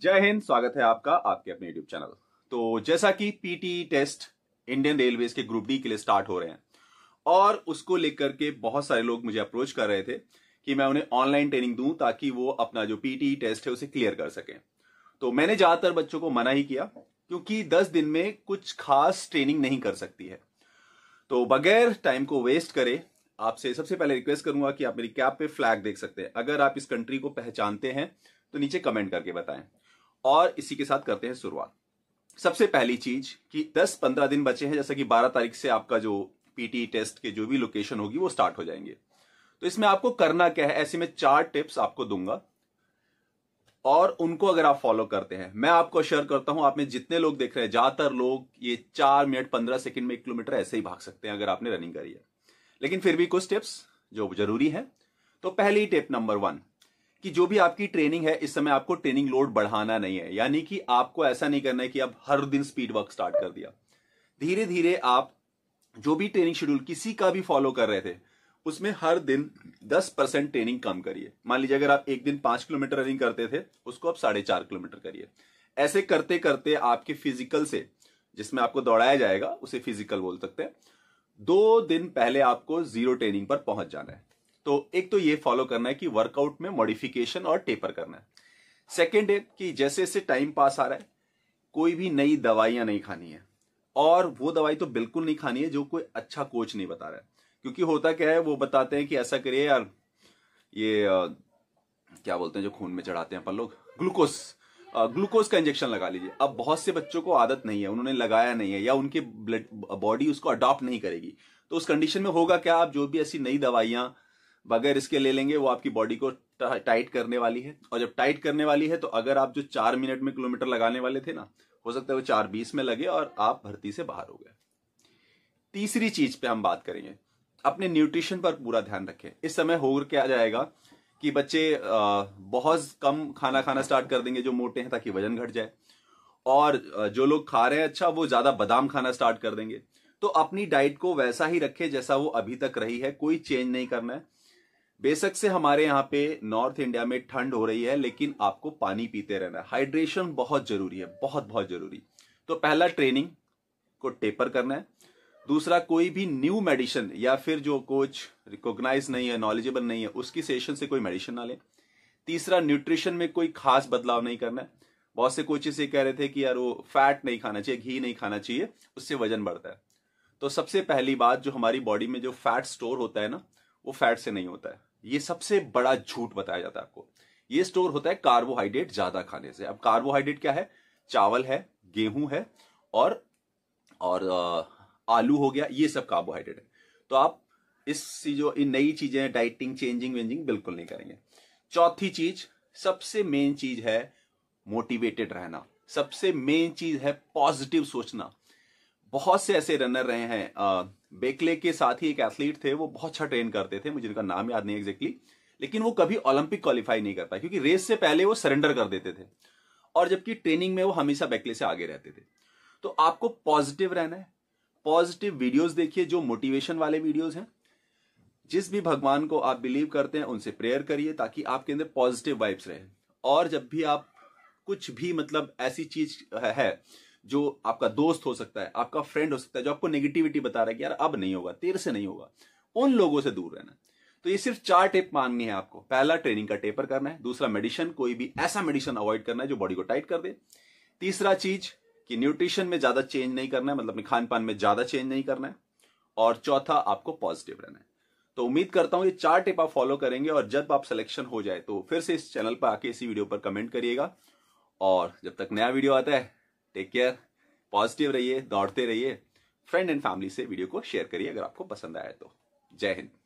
जय हिंद स्वागत है आपका आपके अपने यूट्यूब चैनल तो जैसा कि पीटी टेस्ट इंडियन रेलवे के ग्रुप डी के लिए स्टार्ट हो रहे हैं और उसको लेकर के बहुत सारे लोग मुझे अप्रोच कर रहे थे कि मैं उन्हें ऑनलाइन ट्रेनिंग दूं ताकि वो अपना जो पीटी टेस्ट है उसे क्लियर कर सकें तो मैंने ज्यादातर बच्चों को मना ही किया क्योंकि दस दिन में कुछ खास ट्रेनिंग नहीं कर सकती है तो बगैर टाइम को वेस्ट करे आपसे सबसे पहले रिक्वेस्ट करूंगा कि आप मेरी कैप पे फ्लैग देख सकते हैं अगर आप इस कंट्री को पहचानते हैं तो नीचे कमेंट करके बताएं और इसी के साथ करते हैं शुरुआत सबसे पहली चीज कि 10-15 दिन बचे हैं जैसा कि 12 तारीख से आपका जो पीटी टेस्ट e के जो भी लोकेशन होगी वो स्टार्ट हो जाएंगे तो इसमें आपको करना क्या है ऐसे में चार टिप्स आपको दूंगा और उनको अगर आप फॉलो करते हैं मैं आपको शेयर करता हूं आप में जितने लोग देख रहे हैं ज्यादातर लोग ये चार मिनट पंद्रह सेकंड में एक किलोमीटर ऐसे ही भाग सकते हैं अगर आपने रनिंग करी है लेकिन फिर भी कुछ टिप्स जो जरूरी है तो पहली टिप नंबर वन कि जो भी आपकी ट्रेनिंग है इस समय आपको ट्रेनिंग लोड बढ़ाना नहीं है यानी कि आपको ऐसा नहीं करना है कि आप हर दिन स्पीड वर्क स्टार्ट कर दिया धीरे धीरे आप जो भी ट्रेनिंग शेड्यूल किसी का भी फॉलो कर रहे थे उसमें हर दिन 10 परसेंट ट्रेनिंग कम करिए मान लीजिए अगर आप एक दिन पांच किलोमीटर रनिंग करते थे उसको आप साढ़े चार किलोमीटर करिए ऐसे करते करते आपके फिजिकल से जिसमें आपको दौड़ाया जाएगा उसे फिजिकल बोल सकते हैं दो दिन पहले आपको जीरो ट्रेनिंग पर पहुंच जाना है तो एक तो ये फॉलो करना है कि वर्कआउट में मॉडिफिकेशन और टेपर करना है सेकेंड है कि जैसे जैसे टाइम पास आ रहा है कोई भी नई दवाइयां नहीं खानी है और वो दवाई तो बिल्कुल नहीं खानी है जो कोई अच्छा कोच नहीं बता रहा है क्योंकि होता क्या है वो बताते हैं कि ऐसा करिए यार ये आ, क्या बोलते हैं जो खून में चढ़ाते हैं अपन लोग ग्लूकोज ग्लूकोज का इंजेक्शन लगा लीजिए अब बहुत से बच्चों को आदत नहीं है उन्होंने लगाया नहीं है या उनके ब्लड बॉडी उसको अडॉप्ट नहीं करेगी तो उस कंडीशन में होगा क्या आप जो भी ऐसी नई दवाइयां बगैर इसके ले लेंगे वो आपकी बॉडी को टाइट करने वाली है और जब टाइट करने वाली है तो अगर आप जो चार मिनट में किलोमीटर लगाने वाले थे ना हो सकता है वो चार बीस में लगे और आप भर्ती से बाहर हो गए तीसरी चीज पे हम बात करेंगे अपने न्यूट्रिशन पर पूरा ध्यान रखें इस समय हो क्या जाएगा कि बच्चे बहुत कम खाना खाना स्टार्ट कर देंगे जो मोटे हैं ताकि वजन घट जाए और जो लोग खा रहे हैं अच्छा वो ज्यादा बादाम खाना स्टार्ट कर देंगे तो अपनी डाइट को वैसा ही रखें जैसा वो अभी तक रही है कोई चेंज नहीं करना है बेशक से हमारे यहाँ पे नॉर्थ इंडिया में ठंड हो रही है लेकिन आपको पानी पीते रहना है हाइड्रेशन बहुत जरूरी है बहुत बहुत जरूरी तो पहला ट्रेनिंग को टेपर करना है दूसरा कोई भी न्यू मेडिसिन या फिर जो कोच रिकॉग्नाइज नहीं है नॉलेजेबल नहीं है उसकी सेशन से कोई मेडिसिन ना ले तीसरा न्यूट्रिशन में कोई खास बदलाव नहीं करना है बहुत से कोचेस ये कह रहे थे कि यार वो फैट नहीं खाना चाहिए घी नहीं खाना चाहिए उससे वजन बढ़ता है तो सबसे पहली बात जो हमारी बॉडी में जो फैट स्टोर होता है ना वो फैट से नहीं होता है ये सबसे बड़ा झूठ बताया जाता है आपको ये स्टोर होता है कार्बोहाइड्रेट ज्यादा खाने से अब कार्बोहाइड्रेट क्या है चावल है गेहूं है और और आलू हो गया ये सब कार्बोहाइड्रेट है तो आप इस जो इन नई चीजें डाइटिंग चेंजिंग वेंजिंग बिल्कुल नहीं करेंगे चौथी चीज सबसे मेन चीज है मोटिवेटेड रहना सबसे मेन चीज है पॉजिटिव सोचना बहुत से ऐसे रनर रहे हैं बेकले के साथ ही एक एथलीट थे वो बहुत अच्छा ट्रेन करते थे मुझे उनका नाम याद नहीं एग्जैक्टली लेकिन वो कभी ओलंपिक क्वालिफाई नहीं करता क्योंकि रेस से पहले वो सरेंडर कर देते थे और जबकि ट्रेनिंग में वो हमेशा बेकले से आगे रहते थे तो आपको पॉजिटिव रहना है पॉजिटिव वीडियोस देखिए जो मोटिवेशन वाले वीडियोस हैं जिस भी भगवान को आप बिलीव करते हैं उनसे प्रेयर करिए ताकि आपके अंदर पॉजिटिव वाइब्स रहे और जब भी आप कुछ भी मतलब ऐसी चीज है जो आपका दोस्त हो सकता है आपका फ्रेंड हो सकता है जो आपको नेगेटिविटी बता रहा है कि यार अब नहीं होगा तेरे से नहीं होगा उन लोगों से दूर रहना तो ये सिर्फ चार टिप मांगनी है आपको पहला ट्रेनिंग का टेपर करना है दूसरा मेडिसिन कोई भी ऐसा मेडिसिन अवॉइड करना है जो बॉडी को टाइट कर दे तीसरा चीज कि न्यूट्रिशन में ज्यादा चेंज नहीं करना है मतलब खान पान में ज्यादा चेंज नहीं करना है और चौथा आपको पॉजिटिव रहना है तो उम्मीद करता हूं ये चार टिप आप फॉलो करेंगे और जब आप सिलेक्शन हो जाए तो फिर से इस चैनल पर आके इसी वीडियो पर कमेंट करिएगा और जब तक नया वीडियो आता है टेक केयर पॉजिटिव रहिए दौड़ते रहिए फ्रेंड एंड फैमिली से वीडियो को शेयर करिए अगर आपको पसंद आया तो जय हिंद